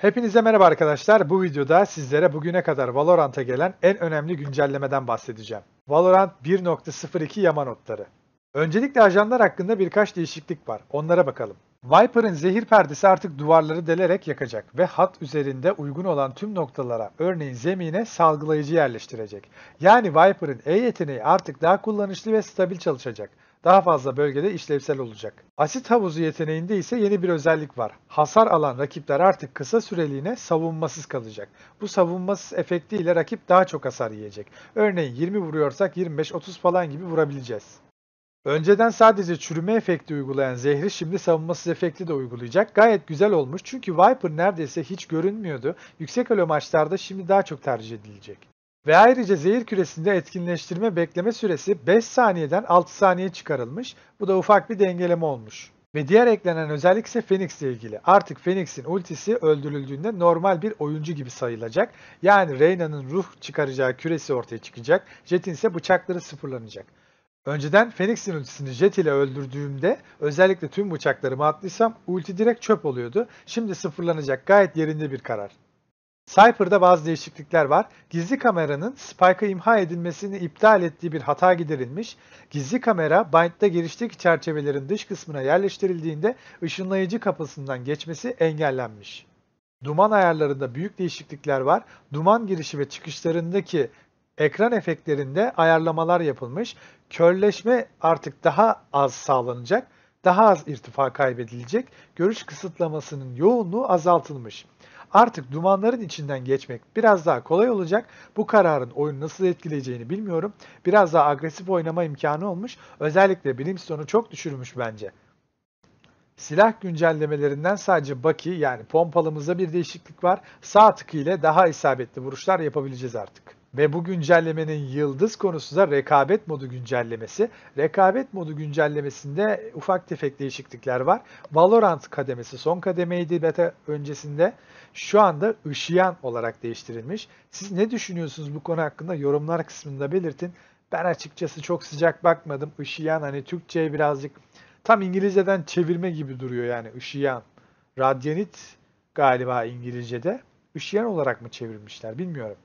Hepinize merhaba arkadaşlar. Bu videoda sizlere bugüne kadar Valorant'a gelen en önemli güncellemeden bahsedeceğim. Valorant 1.02 yama notları. Öncelikle ajanlar hakkında birkaç değişiklik var. Onlara bakalım. Viper'ın zehir perdesi artık duvarları delerek yakacak ve hat üzerinde uygun olan tüm noktalara, örneğin zemine salgılayıcı yerleştirecek. Yani Viper'ın E yeteneği artık daha kullanışlı ve stabil çalışacak daha fazla bölgede işlevsel olacak. Asit havuzu yeteneğinde ise yeni bir özellik var. Hasar alan rakipler artık kısa süreliğine savunmasız kalacak. Bu savunmasız efektiyle rakip daha çok hasar yiyecek. Örneğin 20 vuruyorsak 25-30 falan gibi vurabileceğiz. Önceden sadece çürüme efekti uygulayan zehri şimdi savunmasız efekti de uygulayacak. Gayet güzel olmuş çünkü Viper neredeyse hiç görünmüyordu. Yüksek elo maçlarda şimdi daha çok tercih edilecek. Ve ayrıca zehir küresinde etkinleştirme bekleme süresi 5 saniyeden 6 saniye çıkarılmış. Bu da ufak bir dengeleme olmuş. Ve diğer eklenen özellik ise Phoenix ile ilgili. Artık Phoenix'in ultisi öldürüldüğünde normal bir oyuncu gibi sayılacak. Yani Reyna'nın ruh çıkaracağı küresi ortaya çıkacak. Jet'in ise bıçakları sıfırlanacak. Önceden Phoenix'in ultisini jet ile öldürdüğümde özellikle tüm bıçaklarımı attıysam ulti direkt çöp oluyordu. Şimdi sıfırlanacak gayet yerinde bir karar. Cypher'da bazı değişiklikler var. Gizli kameranın Spike'a imha edilmesini iptal ettiği bir hata giderilmiş. Gizli kamera Bind'da girişteki çerçevelerin dış kısmına yerleştirildiğinde ışınlayıcı kapısından geçmesi engellenmiş. Duman ayarlarında büyük değişiklikler var. Duman girişi ve çıkışlarındaki ekran efektlerinde ayarlamalar yapılmış. Körleşme artık daha az sağlanacak. Daha az irtifa kaybedilecek. Görüş kısıtlamasının yoğunluğu azaltılmış. Artık dumanların içinden geçmek biraz daha kolay olacak. Bu kararın oyunu nasıl etkileyeceğini bilmiyorum. Biraz daha agresif oynama imkanı olmuş. Özellikle Brimstone'u çok düşürmüş bence. Silah güncellemelerinden sadece Bucky yani pompalımızda bir değişiklik var. Sağ tıkı ile daha isabetli vuruşlar yapabileceğiz artık. Ve bu güncellemenin yıldız konusu da rekabet modu güncellemesi. Rekabet modu güncellemesinde ufak tefek değişiklikler var. Valorant kademesi son kademeydi beta öncesinde. Şu anda ışıyan olarak değiştirilmiş. Siz ne düşünüyorsunuz bu konu hakkında? Yorumlar kısmında belirtin. Ben açıkçası çok sıcak bakmadım. Işıyan hani Türkçe'ye birazcık tam İngilizceden çevirme gibi duruyor yani ışıyan. Radyanit galiba İngilizce'de. Işıyan olarak mı çevirmişler bilmiyorum.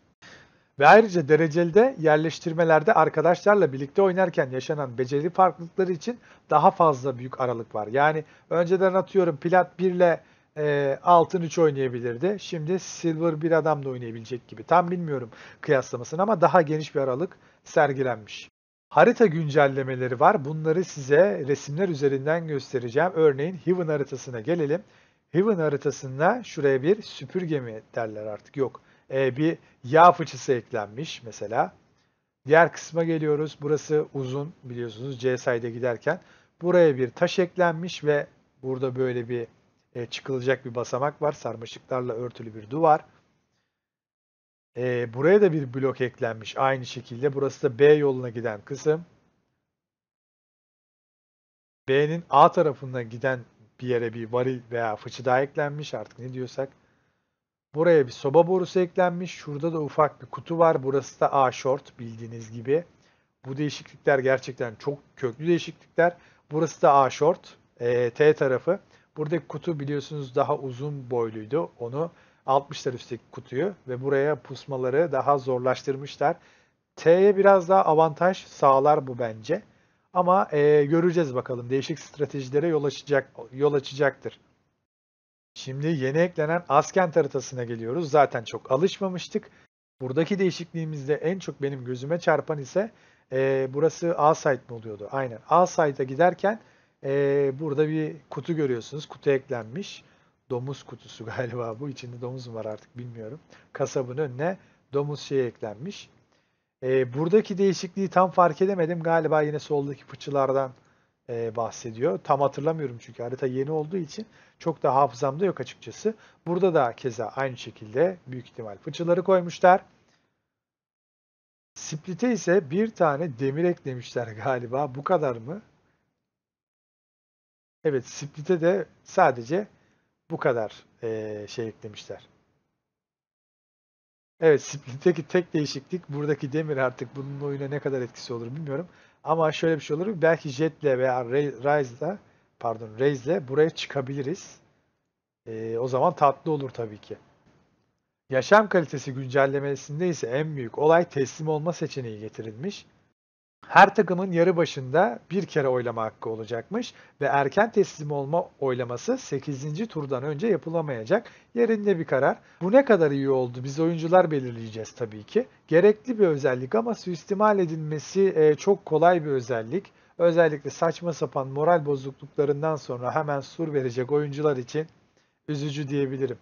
Ve ayrıca derecelde yerleştirmelerde arkadaşlarla birlikte oynarken yaşanan beceri farklılıkları için daha fazla büyük aralık var. Yani önceden atıyorum plat 1 ile e, altın 3 oynayabilirdi. Şimdi silver bir adam da oynayabilecek gibi. Tam bilmiyorum kıyaslamasını ama daha geniş bir aralık sergilenmiş. Harita güncellemeleri var. Bunları size resimler üzerinden göstereceğim. Örneğin Heaven haritasına gelelim. Heaven haritasında şuraya bir süpürge mi derler artık yok e, bir yağ fıçısı eklenmiş mesela. Diğer kısma geliyoruz. Burası uzun biliyorsunuz C sayda giderken. Buraya bir taş eklenmiş ve burada böyle bir e, çıkılacak bir basamak var. Sarmaşıklarla örtülü bir duvar. E, buraya da bir blok eklenmiş aynı şekilde. Burası da B yoluna giden kısım. B'nin A tarafına giden bir yere bir varil veya fıçı daha eklenmiş artık ne diyorsak. Buraya bir soba borusu eklenmiş. Şurada da ufak bir kutu var. Burası da A-short bildiğiniz gibi. Bu değişiklikler gerçekten çok köklü değişiklikler. Burası da A-short. E, T tarafı. Buradaki kutu biliyorsunuz daha uzun boyluydu. Onu 60'lar üstteki kutuyu ve buraya pusmaları daha zorlaştırmışlar. T'ye biraz daha avantaj sağlar bu bence. Ama e, göreceğiz bakalım. Değişik stratejilere yol açacak yol açacaktır. Şimdi yeni eklenen Askent haritasına geliyoruz. Zaten çok alışmamıştık. Buradaki değişikliğimizde en çok benim gözüme çarpan ise e, burası A-Site mi oluyordu? Aynen. A-Site'a giderken e, burada bir kutu görüyorsunuz. Kutu eklenmiş. Domuz kutusu galiba bu. İçinde domuz mu var artık bilmiyorum. Kasabın önüne domuz şey eklenmiş. E, buradaki değişikliği tam fark edemedim. Galiba yine soldaki fıçılardan e, bahsediyor. Tam hatırlamıyorum çünkü harita yeni olduğu için çok da hafızamda yok açıkçası. Burada da keza aynı şekilde büyük ihtimal fıçıları koymuşlar. Split'e ise bir tane demir eklemişler galiba. Bu kadar mı? Evet Split'e de sadece bu kadar e, şey eklemişler. Evet Split'teki tek değişiklik buradaki demir artık bunun oyuna ne kadar etkisi olur bilmiyorum. Ama şöyle bir şey olur. Belki Jet'le veya Rise'da, pardon Raze'le buraya çıkabiliriz. Ee, o zaman tatlı olur tabii ki. Yaşam kalitesi güncellemesinde ise en büyük olay teslim olma seçeneği getirilmiş her takımın yarı başında bir kere oylama hakkı olacakmış ve erken teslim olma oylaması 8. turdan önce yapılamayacak yerinde bir karar. Bu ne kadar iyi oldu biz oyuncular belirleyeceğiz tabii ki. Gerekli bir özellik ama suistimal edilmesi e, çok kolay bir özellik. Özellikle saçma sapan moral bozukluklarından sonra hemen sur verecek oyuncular için üzücü diyebilirim.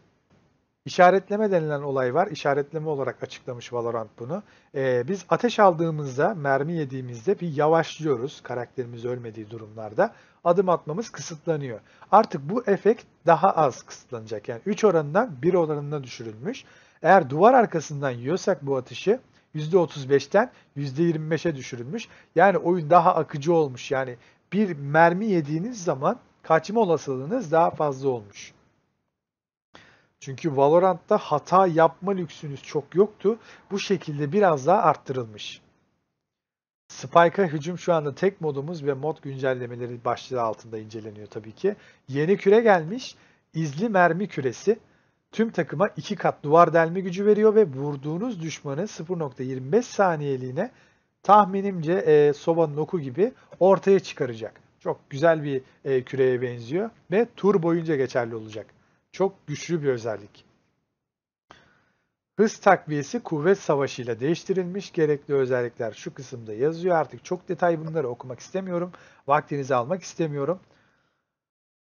İşaretleme denilen olay var. İşaretleme olarak açıklamış Valorant bunu. Ee, biz ateş aldığımızda, mermi yediğimizde bir yavaşlıyoruz. Karakterimiz ölmediği durumlarda. Adım atmamız kısıtlanıyor. Artık bu efekt daha az kısıtlanacak. Yani 3 oranından 1 oranına düşürülmüş. Eğer duvar arkasından yiyorsak bu atışı %35'ten %25'e düşürülmüş. Yani oyun daha akıcı olmuş. Yani bir mermi yediğiniz zaman kaçma olasılığınız daha fazla olmuş. Çünkü Valorant'ta hata yapma lüksünüz çok yoktu. Bu şekilde biraz daha arttırılmış. Spike'a hücum şu anda tek modumuz ve mod güncellemeleri başlığı altında inceleniyor tabii ki. Yeni küre gelmiş. İzli mermi küresi. Tüm takıma iki kat duvar delme gücü veriyor ve vurduğunuz düşmanı 0.25 saniyeliğine tahminimce e, Soba'nın oku gibi ortaya çıkaracak. Çok güzel bir e, küreye benziyor ve tur boyunca geçerli olacak. Çok güçlü bir özellik. Hız takviyesi kuvvet savaşıyla değiştirilmiş. Gerekli özellikler şu kısımda yazıyor. Artık çok detay bunları okumak istemiyorum. Vaktinizi almak istemiyorum.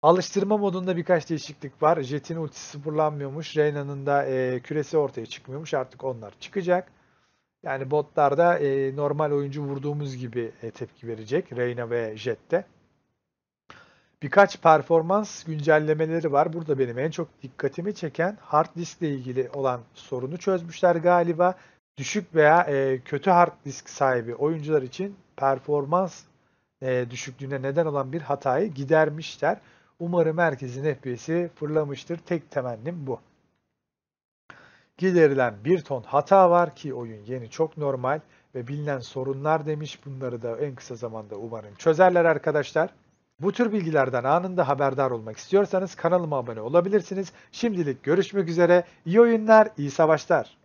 Alıştırma modunda birkaç değişiklik var. Jet'in ultisi sıfırlanmıyormuş. Reyna'nın da e, küresi ortaya çıkmıyormuş. Artık onlar çıkacak. Yani botlarda e, normal oyuncu vurduğumuz gibi e, tepki verecek. Reyna ve Jet'te. Birkaç performans güncellemeleri var. Burada benim en çok dikkatimi çeken hard disk ile ilgili olan sorunu çözmüşler galiba. Düşük veya e, kötü hard disk sahibi oyuncular için performans e, düşüklüğüne neden olan bir hatayı gidermişler. Umarım herkesin FPS'i fırlamıştır. Tek temennim bu. Giderilen bir ton hata var ki oyun yeni çok normal ve bilinen sorunlar demiş. Bunları da en kısa zamanda umarım çözerler arkadaşlar. Bu tür bilgilerden anında haberdar olmak istiyorsanız kanalıma abone olabilirsiniz. Şimdilik görüşmek üzere. iyi oyunlar, iyi savaşlar.